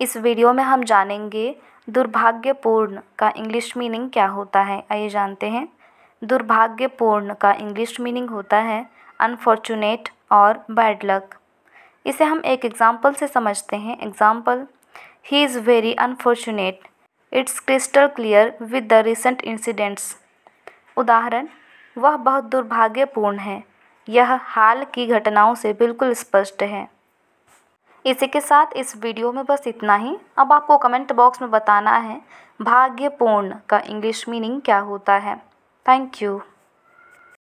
इस वीडियो में हम जानेंगे दुर्भाग्यपूर्ण का इंग्लिश मीनिंग क्या होता है आइए जानते हैं दुर्भाग्यपूर्ण का इंग्लिश मीनिंग होता है अनफॉर्चुनेट और बैड लक इसे हम एक एग्ज़ाम्पल से समझते हैं example he is very unfortunate it's crystal clear with the recent incidents उदाहरण वह बहुत दुर्भाग्यपूर्ण है यह हाल की घटनाओं से बिल्कुल स्पष्ट है इसी के साथ इस वीडियो में बस इतना ही अब आपको कमेंट बॉक्स में बताना है भाग्यपूर्ण का इंग्लिश मीनिंग क्या होता है थैंक यू